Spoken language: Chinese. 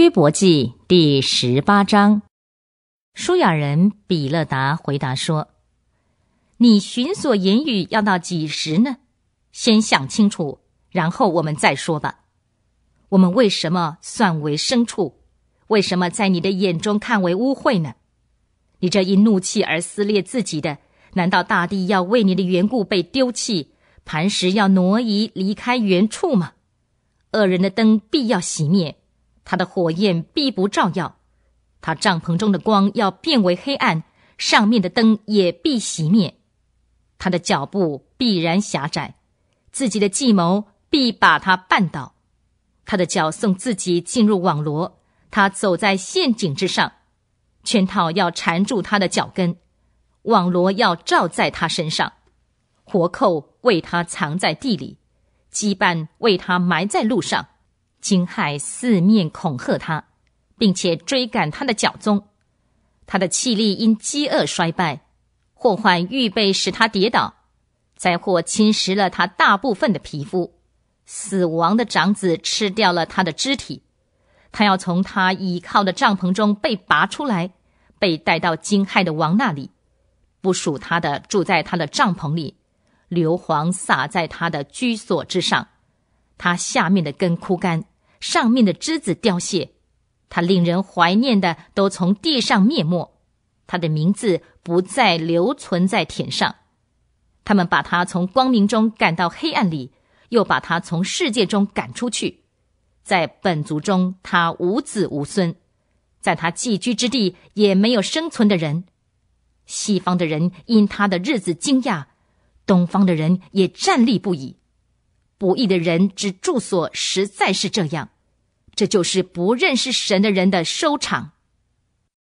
约伯记第十八章，舒雅人比勒达回答说：“你寻索言语要到几时呢？先想清楚，然后我们再说吧。我们为什么算为牲畜？为什么在你的眼中看为污秽呢？你这因怒气而撕裂自己的，难道大地要为你的缘故被丢弃，磐石要挪移离开原处吗？恶人的灯必要熄灭。”他的火焰必不照耀，他帐篷中的光要变为黑暗，上面的灯也必熄灭。他的脚步必然狭窄，自己的计谋必把他绊倒。他的脚送自己进入网罗，他走在陷阱之上，圈套要缠住他的脚跟，网罗要罩在他身上。活扣为他藏在地里，羁绊为他埋在路上。惊骇四面恐吓他，并且追赶他的脚踪，他的气力因饥饿衰败，祸患预备使他跌倒，灾祸侵蚀了他大部分的皮肤，死亡的长子吃掉了他的肢体，他要从他倚靠的帐篷中被拔出来，被带到惊骇的王那里，不属他的住在他的帐篷里，硫磺撒在他的居所之上，他下面的根枯干。上面的枝子凋谢，他令人怀念的都从地上灭没，他的名字不再留存在田上，他们把他从光明中赶到黑暗里，又把他从世界中赶出去，在本族中他无子无孙，在他寄居之地也没有生存的人，西方的人因他的日子惊讶，东方的人也站立不已。不义的人之住所实在是这样，这就是不认识神的人的收场。